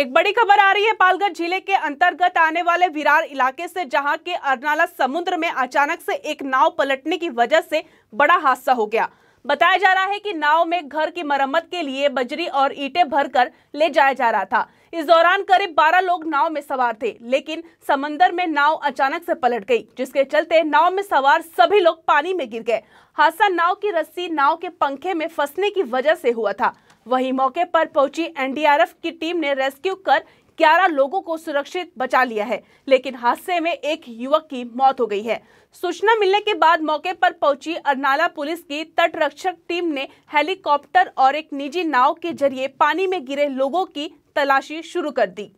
एक बड़ी खबर आ रही है पालगढ़ जिले के अंतर्गत आने वाले विरार इलाके से जहां के अरनाला समुद्र में अचानक से एक नाव पलटने की वजह से बड़ा हादसा हो गया बताया जा रहा है कि नाव में घर की मरम्मत के लिए बजरी और ईटे भरकर ले जाया जा रहा था इस दौरान करीब 12 लोग नाव में सवार थे लेकिन समंदर में नाव अचानक से पलट गई जिसके चलते नाव में सवार सभी लोग पानी में गिर गए हादसा नाव की रस्सी नाव के पंखे में फंसने की वजह से हुआ था वहीं मौके पर पहुंची एनडीआरएफ की टीम ने रेस्क्यू कर 11 लोगों को सुरक्षित बचा लिया है लेकिन हादसे में एक युवक की मौत हो गई है सूचना मिलने के बाद मौके पर पहुंची अरनाला पुलिस की तटरक्षक टीम ने हेलीकॉप्टर और एक निजी नाव के जरिए पानी में गिरे लोगों की तलाशी शुरू कर दी